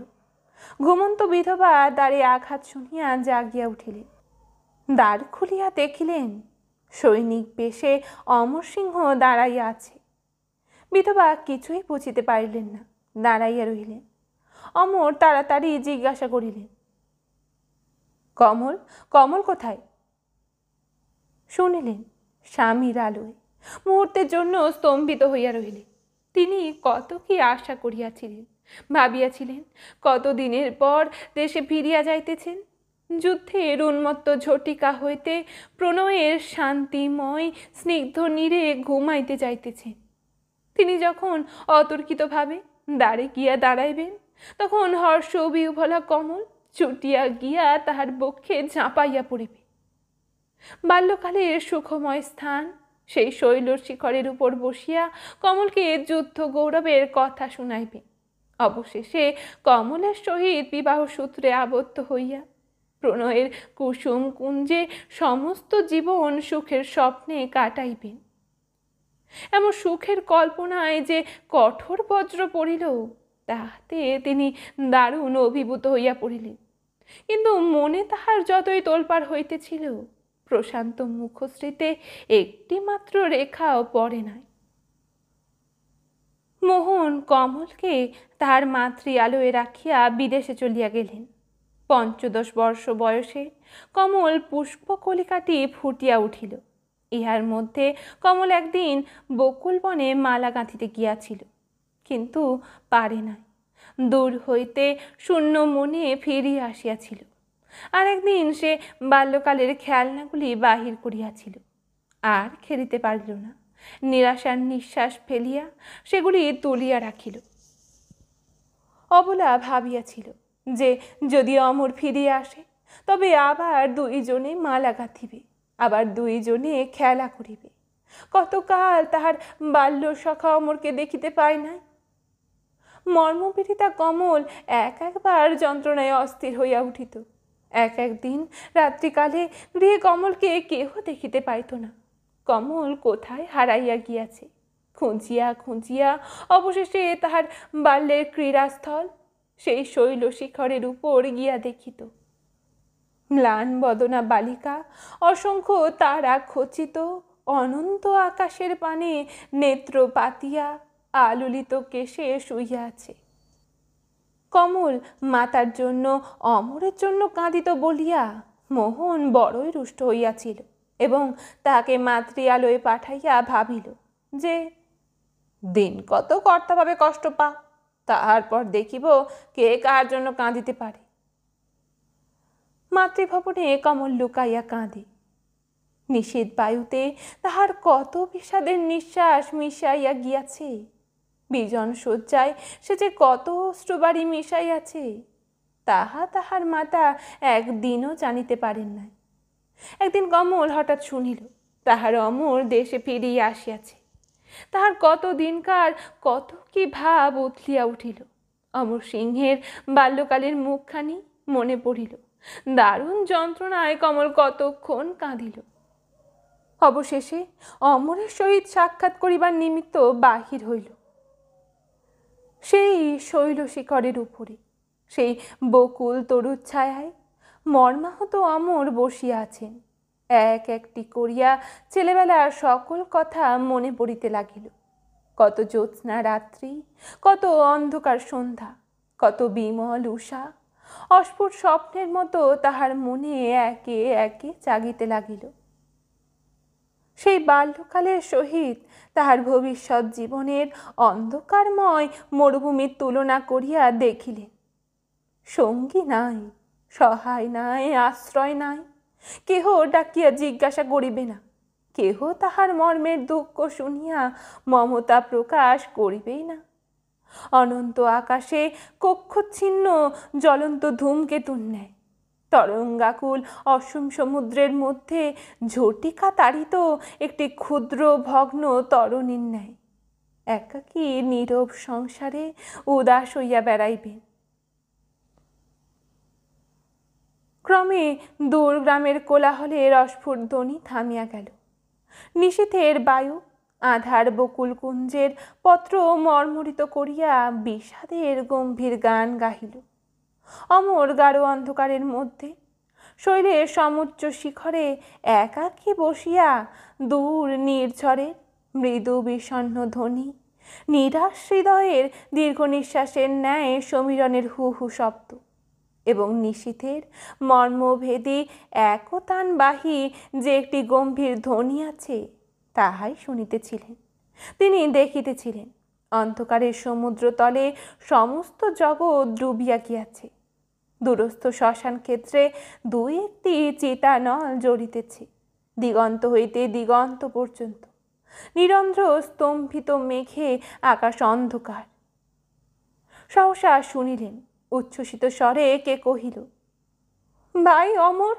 ঘুমন্ত বিধবা দ্বারে আঘাত শুনিয়া জাগিয়া উঠিলেন দ্বার খুলিয়া দেখিলেন সৈনিক বেশে অমর সিংহ দাঁড়াইয়া আছে বিধবা কিছুই বুঝিতে পারিলেন না দাঁড়াইয়া রহিলেন অমর তাড়াতাড়ি জিজ্ঞাসা করিলেন কমল কমল কোথায় শুনিলেন স্বামীর আলোয় মুহূর্তের জন্য স্তম্ভিত হইয়া রহিলেন তিনি কত কি আশা করিয়াছিলেন ভাবিয়াছিলেন কতদিনের পর দেশে ফিরিয়া যাইতেছেন যুদ্ধের উন্মত্ত ঝটিকা হইতে প্রণয়ের শান্তিময় স্নিগ্ধ নীরে ঘুমাইতে যাইতেছেন তিনি যখন অতর্কিতভাবে দাঁড়ে গিয়া দাঁড়াইবেন তখন হর্ষ বিউভলা কমল ছুটিয়া গিয়া তাহার বক্ষে ঝাঁপাইয়া পড়িবে এর সুখময় স্থান সেই শৈলর শিখরের উপর বসিয়া কমলকে যুদ্ধ গৌরবের কথা শুনাইবে অবশেষে কমলের সহিত বিবাহ সূত্রে আবদ্ধ হইয়া প্রণয়ের কুসুম কুঞ্জে সমস্ত জীবন সুখের স্বপ্নে কাটাইবেন এমন সুখের কল্পনায় যে কঠোর বজ্র পড়িল তাহাতে তিনি দারুণ অভিভূত হইয়া পড়িলেন কিন্তু মনে তাহার যতই তোলপার হইতেছিল প্রশান্ত মুখশ্রীতে একটিমাত্র রেখাও পড়ে নাই মোহন কমলকে তাহার মাতৃ আলোয় রাখিয়া বিদেশে চলিয়া গেলেন পঞ্চদশ বর্ষ বয়সে কমল পুষ্পকলিকাটি ফুটিয়া উঠিল ইহার মধ্যে কমল একদিন বকুলবনে মালা গাঁথিতে গিয়াছিল কিন্তু পারে নাই দূর হইতে শূন্য মনে ফিরিয়া আসিয়াছিল আর একদিন সে বাল্যকালের খেলনাগুলি বাহির করিয়াছিল আর খেলিতে পারিল না নিরাশার নিঃশ্বাস ফেলিয়া সেগুলি তুলিয়া রাখিল অবলা ভাবিয়াছিল যে যদি অমর ফিরিয়া আসে তবে আবার দুইজনে মালা গাঁথিবে আবার দুইজনে খেলা করিবে কতকাল তাহার বাল্য সখা অমরকে দেখিতে পায় নাই মর্মপীড়িতা কমল এক একবার যন্ত্রণায় অস্থির হইয়া উঠিত এক এক দিন রাত্রিকালে গৃহে কমলকে কেহ দেখিতে পাইত না কমল কোথায় হারাইয়া গিয়াছে খুঁজিয়া খুঁজিয়া অবশেষে তাহার বাল্যের ক্রীড়াস্থল সেই শৈল শিখরের উপর গিয়া দেখিত ম্লান বদনা বালিকা অসংখ্য তারা খচিত অনন্ত আকাশের পানে নেত্র পাতিয়া আলোলিত কেশে শুইয়াছে কমল মাতার জন্য অমরের জন্য কাঁদিত বলিয়া মোহন বড়ই রুষ্ট হইয়াছিল এবং তাহাকে মাতৃয়ালয়ে পাঠাইয়া ভাবিল যে দিন কত কর্তাভাবে কষ্ট পা তাহার দেখিব কে কার জন্য কাঁদিতে পারে মাতৃভবনে কমল লুকাইয়া কাঁদে নিষেধ বায়ুতে তাহার কত বিষাদের নিঃশ্বাস মিশাইয়া গিয়াছে বিজন শয্যায় সে যে কত মিশাই মিশাইয়াছে তাহা তাহার মাতা একদিনও জানিতে পারেন নাই একদিন কমল হঠাৎ শুনিল তাহার অমর দেশে ফিরিয়া আসিয়াছে তাহার কত দিনকার কত কি ভাব উথলিয়া উঠিল অমর সিংহের বাল্যকালের মুখখানি মনে পড়িল দারুণ যন্ত্রণায় কমল কতক্ষণ কাঁদিল অবশেষে অমরের সহিত সাক্ষাৎ করিবার নিমিত্ত বাহির হইল সেই শৈল শিখরের উপরে সেই বকুল তরুর ছায়ায় মর্মাহত অমর বসিয়া আছেন এক একটি করিয়া ছেলেবেলার সকল কথা মনে পড়িতে লাগিল কত জ্যোৎস্না রাত্রি কত অন্ধকার সন্ধ্যা কত বিমল উষা অস্ফুট স্বপ্নের মতো তাহার মনে একে একে জাগিতে লাগিল সেই বাল্যকালের সহিত তাহার ভবিষ্যৎ জীবনের অন্ধকারময় মরুভূমির তুলনা করিয়া দেখিলেন সঙ্গী নাই সহায় নাই আশ্রয় নাই কেহ ডাকিয়া জিজ্ঞাসা করিবে না কেহ তাহার মর্মের দুঃখ শুনিয়া মমতা প্রকাশ করিবেই না অনন্ত আকাশে কক্ষচ্ছিন্ন জ্বলন্ত ধূমকেতুর নেয় তরঙ্গাকুল অসম সমুদ্রের মধ্যে ঝটিকা তাড়িত একটি ক্ষুদ্র ভগ্ন তরণীর ন্যায় একাকী নীরব সংসারে উদাস হইয়া বেড়াইবেন ক্রমে দূর গ্রামের কোলাহলে রসফুর ধ্বনি থামিয়া গেল নিশীথের বায়ু আধার বকুল কুঞ্জের পত্র মর্মরিত করিয়া বিষাদের গম্ভীর গান গাহিল অমর গাঢ় অন্ধকারের মধ্যে শৈলের সমুচ্চ শিখরে একাকী বসিয়া দূর নির্ঝরে মৃদু বিষণ্ন ধ্বনি নিরাশ হৃদয়ের দীর্ঘ নিঃশ্বাসের ন্যায় সমীরণের হু হু শব্দ এবং নিশীথের মর্মভেদী একতানবাহী যে একটি গম্ভীর ধ্বনি আছে তাহাই শুনিতেছিলেন তিনি দেখিতেছিলেন অন্ধকারের সমুদ্রতলে সমস্ত জগৎ ডুবিয়া গিয়াছে দূরস্থ শ্মশান ক্ষেত্রে দুই একটি চিতানল জড়িতেছে দিগন্ত হইতে দিগন্ত পর্যন্ত নিরন্ধ্র স্তম্ভিত মেঘে আকাশ অন্ধকার সহসা শুনিলেন উচ্ছ্বসিত স্বরে কে কহিল ভাই অমর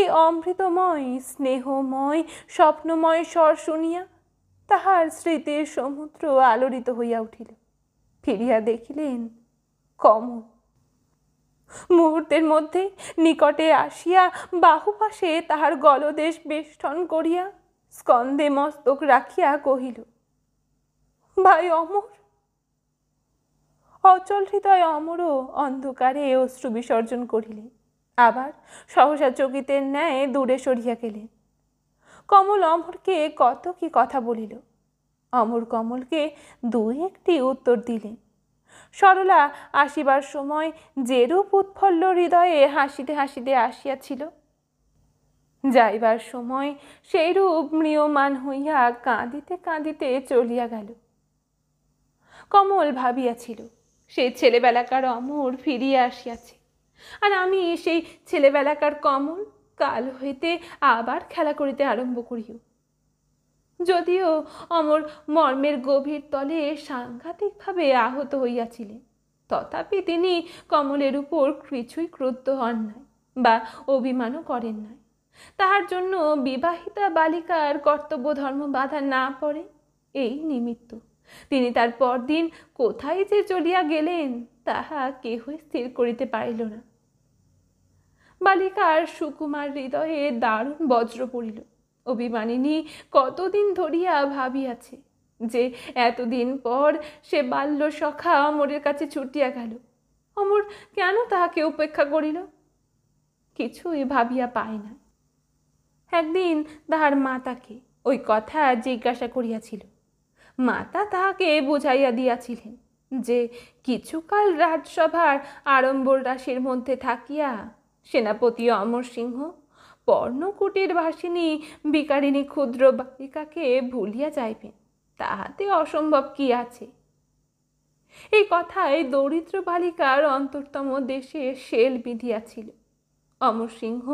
এই অমৃতময় স্নেহময় স্বপ্নময় স্বর শুনিয়া তাহার স্মৃতির সমুদ্র আলোড়িত হইয়া উঠিল ফিরিয়া দেখিলেন কম মুহূর্তের মধ্যে নিকটে আসিয়া বাহুপাশে তাহার গলদেশ বেষ্টন করিয়া স্কন্দে মস্তক রাখিয়া কহিল ভাই অমর অচল হৃদয় অমরও অন্ধকারে অশ্রু বিসর্জন করিলেন আবার সহসা চকিতের ন্যায় দূরে সরিয়া গেলেন কমল অমরকে কত কি কথা বলিল অমর কমলকে দু একটি উত্তর দিলেন সরলা আসিবার সময় যেরূপ উৎফল্ল হৃদয়ে হাসিতে হাসিতে আসিয়াছিল যাইবার সময় সেইরূপ মৃয়মান হইয়া কাঁদিতে কাঁদিতে চলিয়া গেল কমল ভাবিয়াছিল সেই ছেলেবেলাকার অমর ফিরিয়া আসিয়াছে আর আমি সেই ছেলেবেলাকার কমল কাল হইতে আবার খেলা করিতে আরম্ভ করিও যদিও অমর মর্মের গভীর তলে সাংঘাতিকভাবে আহত হইয়াছিলেন তথাপি তিনি কমলের উপর কিছুই ক্রুদ্ধ হন নাই বা অভিমানও করেন নাই তাহার জন্য বিবাহিতা বালিকার কর্তব্য ধর্ম বাধা না পড়ে এই নিমিত্ত তিনি তার পরদিন কোথায় যে চলিয়া গেলেন তাহা কেহই স্থির করিতে পারিল না বালিকার সুকুমার হৃদয়ে দারুণ বজ্র পড়িল অভিমানিনী কতদিন ধরিয়া ভাবিয়াছে যে এতদিন পর সে বাল্য সখা অমরের কাছে ছুটিয়া গেল অমর কেন তাহাকে উপেক্ষা করিল কিছুই ভাবিয়া পায় না একদিন তাহার মাতাকে ওই কথা জিজ্ঞাসা করিয়াছিল মাতা তাহাকে বুঝাইয়া দিয়াছিলেন যে কিছুকাল রাজসভার আড়ম্বর রাশির মধ্যে থাকিয়া সেনাপতি অমর সিংহ বর্ণকুটির ভাসিনী বিকারিণী ক্ষুদ্র বালিকাকে ভুলিয়া যাইবেন তাহাতে অসম্ভব কি আছে এই কথায় দরিদ্র বালিকার অন্তরতম দেশে শেল বিধিয়াছিল অমর সিংহ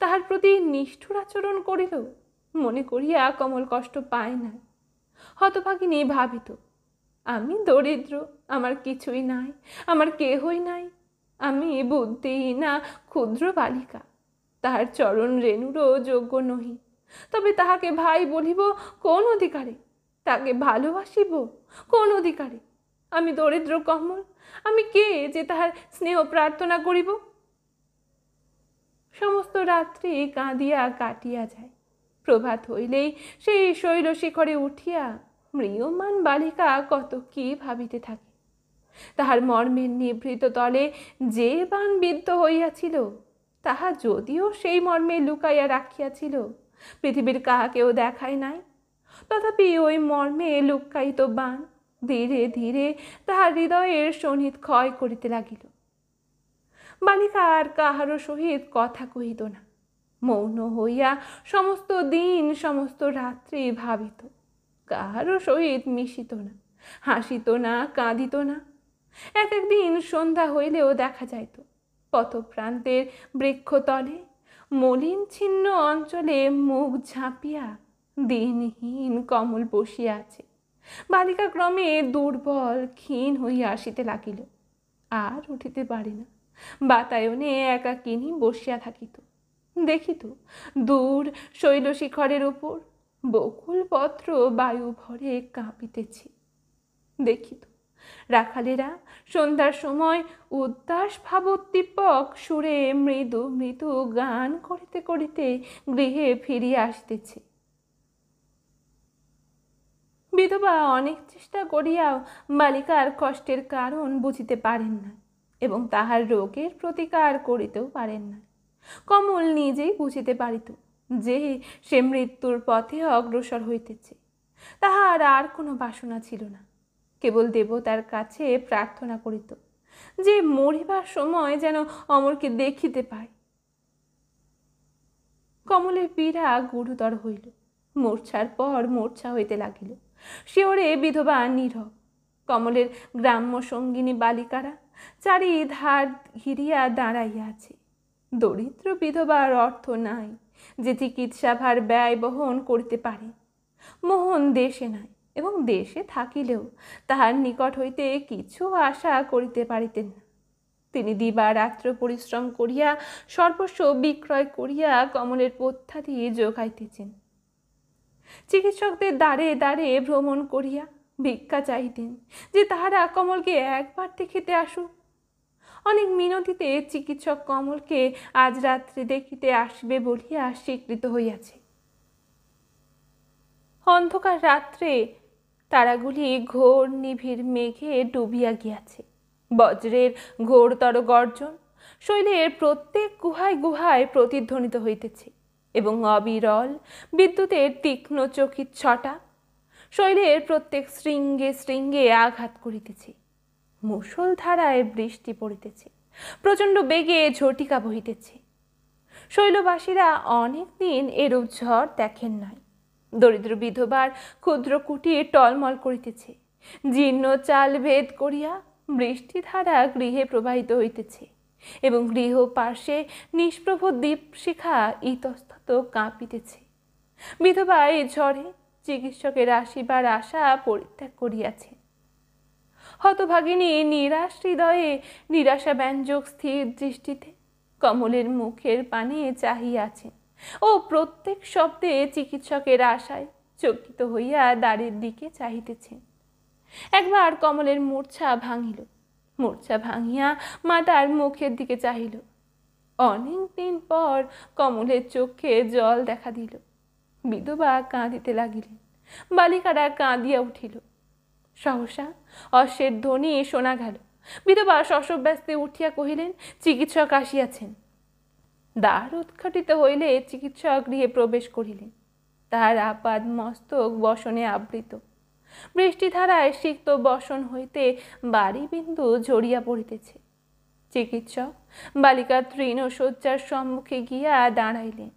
তাহার প্রতি নিষ্ঠুর আচরণ করিল মনে করিয়া কমল কষ্ট পায় না হতভাগিনী ভাবিত আমি দরিদ্র আমার কিছুই নাই আমার কেহই নাই আমি না ক্ষুদ্র বালিকা তাহার চরণ রেণুরও যোগ্য নহি তবে তাহাকে ভাই বলিব কোন অধিকারে তাকে ভালোবাসিব কোন অধিকারে আমি দরিদ্র কমল আমি কে যে তাহার স্নেহ প্রার্থনা করিব সমস্ত রাত্রি কাঁদিয়া কাটিয়া যায় প্রভাত হইলেই সেই শৈল শিখরে উঠিয়া মৃয়মান বালিকা কত কি ভাবিতে থাকে তাহার মর্মের নিভৃত তলে যে বান বিদ্ধ হইয়াছিল তাহা যদিও সেই মর্মে লুকাইয়া রাখিয়াছিল পৃথিবীর কাহাকেও দেখায় নাই তথাপি ওই মর্মে লুকায়িত বান ধীরে ধীরে তাহার হৃদয়ের সহিত ক্ষয় করিতে লাগিল বালিকা আর কাহারও সহিত কথা কহিত না মৌন হইয়া সমস্ত দিন সমস্ত রাত্রি ভাবিত কাহারও সহিত মিশিত না হাসিত না কাঁদিত না এক একদিন সন্ধ্যা হইলেও দেখা যাইত পথপ্রান্তের বৃক্ষতলে মলিন ছিন্ন অঞ্চলে মুখ ঝাঁপিয়া দিনহীন কমল বসিয়া আছে বালিকা ক্রমে দুর্বল ক্ষীণ হইয়া আসিতে লাগিল আর উঠিতে পারি না বাতায়নে একাকিনী বসিয়া থাকিত দেখিত দূর শৈলশিখরের উপর বকুল পত্র বায়ু ভরে কাঁপিতেছে দেখিত রাখালেরা সন্ধ্যার সময় উদ্দাস ভাবোদ্দীপক সুরে মৃদু মৃদু গান করিতে করিতে গৃহে ফিরিয়া আসতেছে বিধবা অনেক চেষ্টা করিয়াও বালিকার কষ্টের কারণ বুঝিতে পারেন না এবং তাহার রোগের প্রতিকার করিতেও পারেন না কমল নিজেই বুঝিতে পারিত যে সে মৃত্যুর পথে অগ্রসর হইতেছে তাহার আর কোনো বাসনা ছিল না কেবল দেবতার কাছে প্রার্থনা করিত যে মরিবার সময় যেন অমরকে দেখিতে পাই কমলের পীড়া গুরুতর হইল মূর্ছার পর মূর্ছা হইতে লাগিল শিওরে বিধবা নীরব কমলের গ্রাম্য সঙ্গিনী বালিকারা চারিধার ঘিরিয়া দাঁড়াইয়া আছে দরিদ্র বিধবার অর্থ নাই যে চিকিৎসাভার ব্যয় বহন করিতে পারে মোহন দেশে নাই এবং দেশে থাকিলেও তাহার নিকট হইতে কিছু আশা করিতে পারিতেন তিনি রাত্র পরিশ্রম করিয়া সর্বস্ব বিক্রয় করিয়া কমলের পথ্যাদি যোগাইতেছেন চিকিৎসকদের দ্বারে দ্বারে ভ্রমণ করিয়া ভিক্ষা চাইতেন যে তাহারা কমলকে একবার দেখিতে আসুক অনেক মিনতিতে চিকিৎসক কমলকে আজ রাত্রে দেখিতে আসবে বলিয়া স্বীকৃত হইয়াছে অন্ধকার রাত্রে তারাগুলি ঘোর নিভির মেঘে ডুবিয়া গিয়াছে বজ্রের ঘোরতর গর্জন শৈলের প্রত্যেক গুহায় গুহায় প্রতিধ্বনিত হইতেছে এবং অবিরল বিদ্যুতের তীক্ষ্ণ চকিত ছটা শৈলের প্রত্যেক শৃঙ্গে শৃঙ্গে আঘাত করিতেছে মুসল ধারায় বৃষ্টি পড়িতেছে প্রচণ্ড বেগে ঝটিকা বহিতেছে শৈলবাসীরা অনেক দিন এরূপ ঝড় দেখেন নাই দরিদ্র বিধবার ক্ষুদ্র কুটির টলমল করিতেছে জীর্ণ চাল ভেদ করিয়া বৃষ্টি ধারা গৃহে প্রবাহিত হইতেছে এবং গৃহ পার্শ্বে নিষ্প্রভ দীপশিখা ইতস্তত কাঁপিতেছে বিধবা এই ঝড়ে চিকিৎসকের আসিবার আশা পরিত্যাগ করিয়াছে হতভাগিনী নিরাশ হৃদয়ে নিরাশা ব্যঞ্জক স্থির দৃষ্টিতে কমলের মুখের পানে চাহিয়াছেন ও প্রত্যেক শব্দে চিকিৎসকের আশায় চকিত হইয়া দ্বারের দিকে চাহিতেছেন একবার কমলের মূর্ছা ভাঙিল মূর্ছা ভাঙিয়া মাতার মুখের দিকে চাহিল অনেক দিন পর কমলের চোখে জল দেখা দিল বিধবা কাঁদিতে লাগিলেন বালিকারা কাঁদিয়া উঠিল সহসা অশ্বের ধ্বনি শোনা গেল বিধবা শশব্যস্তে উঠিয়া কহিলেন চিকিৎসক আসিয়াছেন দ্বার উৎখাটিত হইলে চিকিৎসা গৃহে প্রবেশ করিলেন তাহার আপাদ মস্তক বসনে আবৃত বৃষ্টিধারায় সিক্ত বসন হইতে বিন্দু ঝরিয়া পড়িতেছে চিকিৎসক বালিকা তৃণ শয্যার সম্মুখে গিয়া দাঁড়াইলেন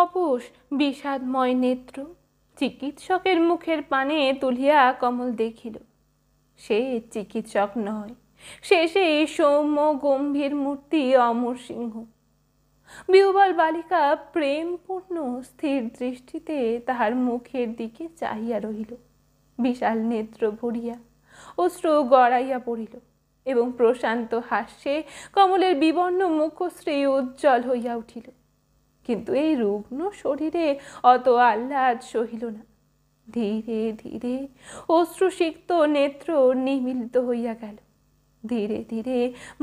অবশ বিষাদময় নেত্র চিকিৎসকের মুখের পানে তুলিয়া কমল দেখিল সে চিকিৎসক নয় শেষে এই সৌম্য গম্ভীর মূর্তি অমর সিংহ বিহবল বালিকা প্রেমপূর্ণ স্থির দৃষ্টিতে তাহার মুখের দিকে চাহিয়া রহিল বিশাল নেত্র ভরিয়া অশ্রু গড়াইয়া পড়িল এবং প্রশান্ত হাস্যে কমলের বিবর্ণ মুখশ্রী উজ্জ্বল হইয়া উঠিল কিন্তু এই রুগ্ন শরীরে অত আহ্লাদ সহিল না ধীরে ধীরে অশ্রুসিক্ত নেত্র নিমিলিত হইয়া গেল ধীরে ধীরে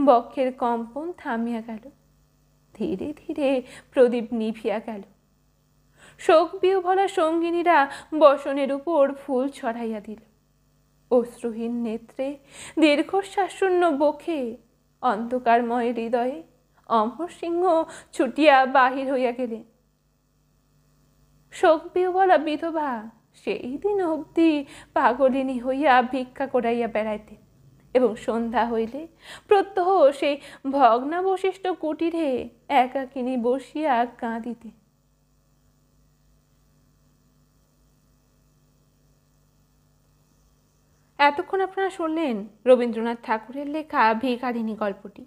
বক্ষের কম্পন থামিয়া গেল ধীরে ধীরে প্রদীপ নিভিয়া গেল শোক ভরা সঙ্গিনীরা বসনের উপর ফুল ছড়াইয়া দিল অশ্রুহীন নেত্রে দীর্ঘশ্বাসূন্য বক্ষে অন্ধকারময় হৃদয়ে অমর সিংহ ছুটিয়া বাহির হইয়া গেলেন শোক বলা বিধবা সেই দিন অবধি পাগলিনী হইয়া ভিক্ষা করাইয়া বেড়াইতেন এবং সন্ধ্যা হইলে প্রত্যহ সেই ভগ্নাবশিষ্ট কুটিরে একাকিনী বসিয়া কাঁদিতে এতক্ষণ আপনারা শুনলেন রবীন্দ্রনাথ ঠাকুরের লেখা ভিকারিনী গল্পটি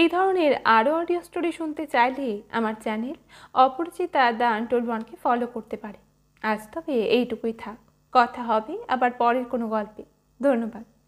এই ধরনের আরও অডিও স্টোরি শুনতে চাইলে আমার চ্যানেল অপরিচিতা দ্য আন্টোল বনকে ফলো করতে পারে আজ তবে এইটুকুই থাক কথা হবে আবার পরের কোনো গল্পে ধন্যবাদ